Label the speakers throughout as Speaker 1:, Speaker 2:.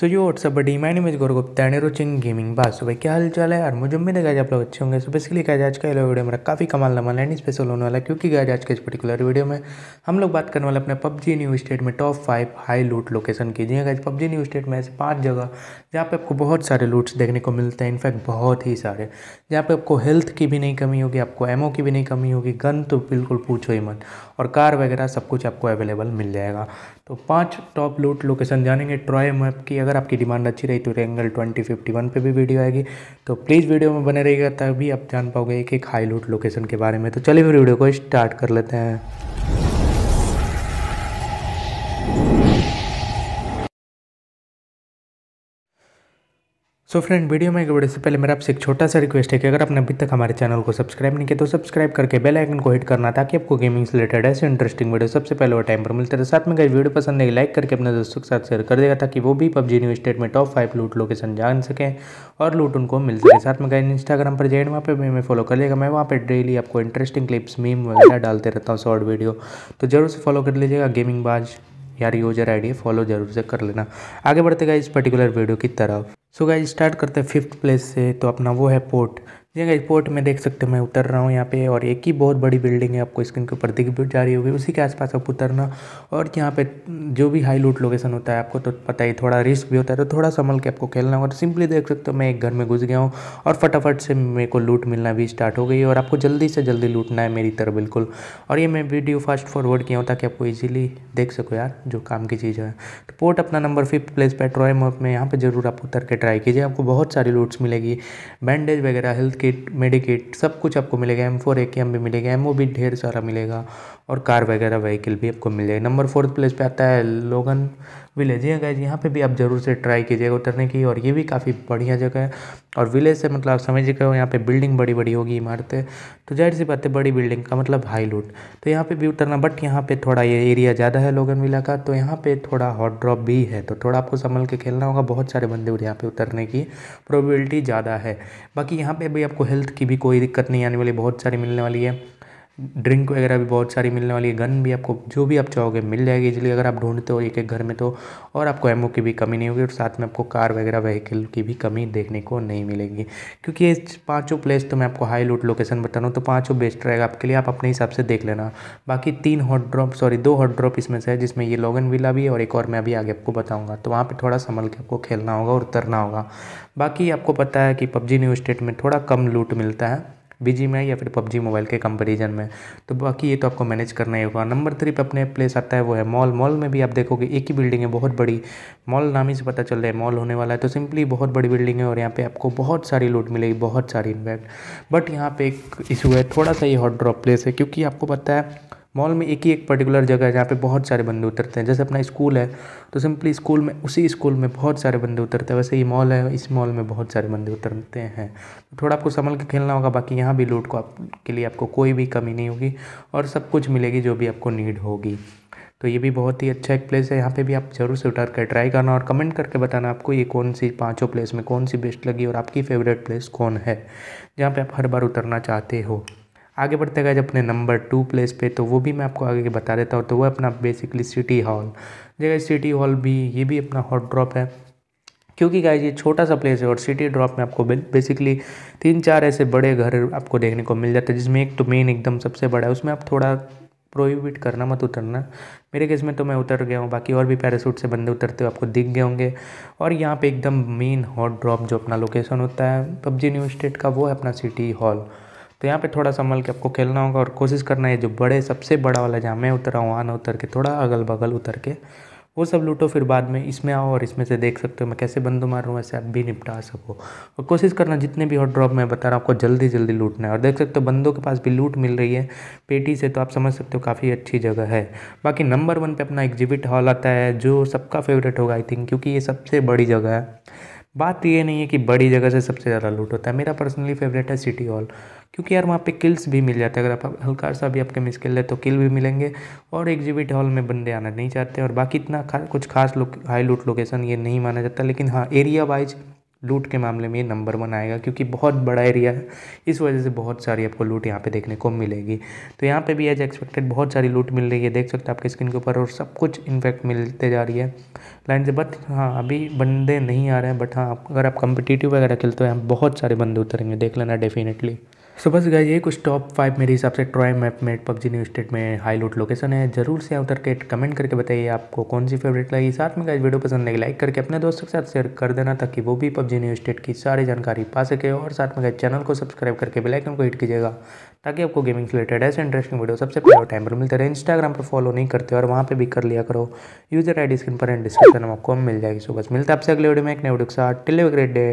Speaker 1: सो जो what's up buddy my name is Gaurav Gupta and roaching gaming बात सुबह क्या हाल चाल है और मुझे उम्मीद है आप लोग अच्छे होंगे सो बेसिकली गाज आज का वीडियो मेरा काफ़ी कमाल लमाल एंड स्पेशल होने वाला है क्योंकि गाज आज के इस पर्टिकुलर वीडियो में हम लोग बात करने वाले अपने पबजी न्यू स्टेट में top five high loot location की जी गाज हाँ, पबजी न्यू स्टेट में ऐसे पाँच जगह जहाँ पर आपको बहुत सारे लूट्स देखने को मिलते हैं इनफैक्ट बहुत ही सारे जहाँ पे आपको हेल्थ की भी नहीं कमी होगी आपको एमओ की भी नहीं कमी होगी गन तो बिल्कुल पूछो ही मत और कार वगैरह सब कुछ आपको अवेलेबल मिल जाएगा तो पाँच टॉप लूट लोकेशन जानेंगे ट्रॉय मैप की अगर अगर आपकी डिमांड अच्छी रही तो रेंगल ट्वेंटी फिफ्टी वन पर भी वीडियो आएगी तो प्लीज़ वीडियो में बने रहिएगा तभी आप जान पाओगे एक एक हाई लूट लोकेशन के बारे में तो चलिए फिर वीडियो को स्टार्ट कर लेते हैं सो so फ्रेंड वीडियो में एक बड़े से पहले मेरा आपसे एक छोटा सा रिक्वेस्ट है कि अगर आपने अभी तक हमारे चैनल को सब्सक्राइब नहीं किया तो सब्सक्राइब करके बेल आइकन को हिट करना ताकि आपको गेमिंग से रिलेटेड ऐसे इंटरेस्टिंग वीडियो सबसे पहले वो टाइम पर मिलते रहे साथ में गई वीडियो पसंद है लाइक करके अपने दोस्तों के साथ शेयर कर देगा ताकि वो भी पब्जी न्यू स्टेट में टॉप फाइव लूट लोकेशन जान सकें और लूट उनको मिल सके साथ में गए इंस्टाग्राम पर जैन वहाँ पर भी हमें फॉलो कर लेगा मैं वहाँ पर डेली आपको इंटरेस्टिंग क्लिप्स मीम वगैरह डालते रहता हूँ शॉर्ट वीडियो तो जरूर से फॉलो कर लीजिएगा गेमिंग बाज यार यूजर आईडी फॉलो जरूर से कर लेना आगे बढ़ते गए इस पर्टिकुलर वीडियो की तरफ सो गाइस स्टार्ट करते हैं फिफ्थ प्लेस से तो अपना वो है पोर्ट जी गाइस पोर्ट में देख सकते हो मैं उतर रहा हूँ यहाँ पे और एक ही बहुत बड़ी बिल्डिंग है आपको स्क्रीन के ऊपर दिख भी जा रही होगी उसी के आसपास आप उतरना और यहाँ पे जो भी हाई लूट लोकेशन होता है आपको तो पता ही थोड़ा रिस्क भी होता है तो थोड़ा संभल के आपको खेलना होगा तो सिंपली देख सकते हो मैं एक घर में घुस गया हूँ और फटाफट से मेरे को लूट मिलना भी स्टार्ट हो गई और आपको जल्दी से जल्दी लूटना है मेरी तरह बिल्कुल और ये मैं वीडियो फास्ट फॉरवर्ड किया हूँ ताकि आपको ईजिली देख सको यार जो काम की चीज़ है तो पोर्ट अपना नंबर फिफ्थ प्लेस पर ट्रॉय मैं में यहाँ पर ज़रूर आप उतर के ट्राई कीजिए आपको बहुत सारी लूट्स मिलेगी बैंडेज वगैरह हेल्थ किट मेडिकिट सब कुछ आपको मिलेगा एम फोर ए के एम भी मिलेगा एम भी ढेर सारा मिलेगा और कार वगैरह व्हीकल भी आपको मिल नंबर फोर्थ प्लेस पे आता है लोगन विलेज है गाइज यहाँ पे भी आप ज़रूर से ट्राई कीजिएगा उतरने की और ये भी काफ़ी बढ़िया जगह है और विलेज से मतलब आप समझ सकते हो यहाँ पे बिल्डिंग बड़ी बड़ी होगी इमारतें तो जाहिर सी बात है बड़ी बिल्डिंग का मतलब हाई लूट तो यहाँ पे भी उतरना बट यहाँ पे थोड़ा ये एरिया ज़्यादा है लोगन विला का तो यहाँ पे थोड़ा हॉट ड्रॉप भी है तो थोड़ा आपको संभल के खेलना होगा बहुत सारे बंदे यहाँ पे उतरने की प्रोबिलिटी ज़्यादा है बाकी यहाँ पर भी आपको हेल्थ की भी कोई दिक्कत नहीं आने वाली बहुत सारी मिलने वाली है ड्रिंक वगैरह भी बहुत सारी मिलने वाली है गन भी आपको जो भी आप चाहोगे मिल जाएगी इसलिए अगर आप ढूंढते हो एक एक घर में तो और आपको एमओ की भी कमी नहीं होगी और साथ में आपको कार वगैरह व्हीकल की भी कमी देखने को नहीं मिलेगी क्योंकि ये पाँचों प्लेस तो मैं आपको हाई लूट लोकेशन बता रहा हूँ तो पाँचों बेस्ट रहेगा आपके लिए आप अपने हिसाब से देख लेना बाकी तीन हॉट ड्रॉप सॉरी दो हॉट ड्रॉप इसमें से है जिसमें ये लॉगन विला भी है और एक और मैं अभी आगे आपको बताऊँगा तो वहाँ पर थोड़ा संभल के आपको खेलना होगा और उतरना होगा बाकी आपको पता है कि पबजी न्यू स्टेट में थोड़ा कम लूट मिलता है बीजी में या फिर पबजी मोबाइल के कंपेरिजन में तो बाकी ये तो आपको मैनेज करना ही होगा नंबर थ्री पर अपने प्लेस आता है वो है मॉल मॉल में भी आप देखोगे एक ही बिल्डिंग है बहुत बड़ी मॉल नाम ही से पता चल रहा है मॉल होने वाला है तो सिंपली बहुत बड़ी बिल्डिंग है और यहाँ पर आपको बहुत सारी लूट मिलेगी बहुत सारी इन्वेक्ट बट यहाँ पर एक इशू है थोड़ा सा ये हॉट ड्रॉप प्लेस है क्योंकि आपको पता है मॉल में एक ही एक पर्टिकुलर जगह है जहाँ पे बहुत सारे बंदे उतरते हैं जैसे अपना स्कूल है तो सिंपली स्कूल में उसी स्कूल में बहुत सारे बंदे उतरते हैं वैसे ये मॉल है इस मॉल में बहुत सारे बंदे उतरते हैं तो थोड़ा आपको संभल के खेलना होगा बाकी यहाँ भी लूट को आपके लिए आपको कोई भी कमी नहीं होगी और सब कुछ मिलेगी जो भी आपको नीड होगी तो ये भी बहुत ही अच्छा एक प्लेस है यहाँ पे भी आप ज़रूर से उठा कर ट्राई करना और कमेंट करके बताना आपको ये कौन सी पांचों प्लेस में कौन सी बेस्ट लगी और आपकी फेवरेट प्लेस कौन है जहाँ पे आप हर बार उतरना चाहते हो आगे बढ़ते गए जब अपने नंबर टू प्लेस पे तो वो भी मैं आपको आगे बता देता हूँ तो वह अपना बेसिकली सिटी हॉल जगह सिटी हॉल भी ये भी अपना हॉट ड्रॉप है क्योंकि गाय ये छोटा सा प्लेस है और सिटी ड्रॉप में आपको बेसिकली तीन चार ऐसे बड़े घर आपको देखने को मिल जाते हैं जिसमें एक तो मेन एकदम सबसे बड़ा है उसमें आप थोड़ा प्रोहिबिट करना मत उतरना मेरे केस में तो मैं उतर गया हूँ बाकी और भी पैरासूट से बंदे उतरते हुए आपको दिख गए होंगे और यहाँ पे एकदम मेन हॉट ड्रॉप जो अपना लोकेशन होता है पबजी न्यू स्टेट का वो है अपना सिटी हॉल तो यहाँ पे थोड़ा संभल के आपको खेलना होगा और कोशिश करना है जो बड़े सबसे बड़ा वाला जहाँ मैं उतरा हूँ वहाँ ना उतर के थोड़ा अगल बगल उतर के वो सब लूटो फिर बाद में इसमें आओ और इसमें से देख सकते हो मैं कैसे बंदू मार रहा हूँ वैसे आप भी निपटा सको और कोशिश करना जितने भी हॉट ड्रॉप मैं बता रहा हूँ आपको जल्दी जल्दी लूटना है और देख सकते हो बंदों के पास भी लूट मिल रही है पेटी से तो आप समझ सकते हो काफ़ी अच्छी जगह है बाकी नंबर वन पर अपना एग्जिबिट हॉल आता है जो सबका फेवरेट होगा आई थिंक क्योंकि ये सबसे बड़ी जगह है बात ये नहीं है कि बड़ी जगह से सबसे ज़्यादा लूट होता है मेरा पर्सनली फेवरेट है सिटी हॉल क्योंकि यार वहाँ पे किल्स भी मिल जाते हैं अगर आप हल्का सा भी आपके मिस कर ले तो किल भी मिलेंगे और एग्जिबिट हॉल में बंदे आना नहीं चाहते और बाकी इतना खा, कुछ खास लो, हाई लूट लोकेशन ये नहीं माना जाता लेकिन हाँ एरिया वाइज लूट के मामले में नंबर वन आएगा क्योंकि बहुत बड़ा एरिया है इस वजह से बहुत सारी आपको लूट यहाँ पे देखने को मिलेगी तो यहाँ पे भी एज एक्सपेक्टेड बहुत सारी लूट मिल रही है देख सकते हैं आपके स्क्रीन के ऊपर और सब कुछ इनफैक्ट मिलते जा रही है लाइन से बट हाँ अभी बंदे नहीं आ रहे हैं बट हाँ अगर आप कंपिटिटिव वगैरह खेलते हो यहाँ बहुत सारे बंदे उतरेंगे देख लेना डेफिनेटली सो बस गए ये कुछ टॉप फाइव मेरे हिसाब से ट्राई मैप में पबजी न्यू स्टेट में हाई लूट लोकेशन है जरूर से उतर के कमेंट करके बताइए आपको कौन सी फेवरेट लगी साथ में गाइज वीडियो पसंद लगे लाइक करके अपने दोस्तों के साथ शेयर कर देना ताकि वो भी पबजी न्यू स्टेट की सारी जानकारी पा सके और साथ में गए चैनल को सब्सक्राइब करके बेलाइकन को हिट कीजिएगा ताकि आपको गेमिंग से रिलेटेड ऐसे इंटरेस्टिंग वीडियो सबसे पहले टाइम पर मिलते रहे इंस्टाग्राम पर फॉलो नहीं करते और वहाँ पर भी कर लिया करो यूजर आई स्क्रीन पर एंड डिस्क्रिप्शन में आपको मिल जाएगी सो बस मिलता है आपसे अगले वीडियो में एक नए वीडियो के साथ टिले great day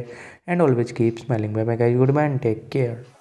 Speaker 1: and always keep smiling bye bye guys good bye and take care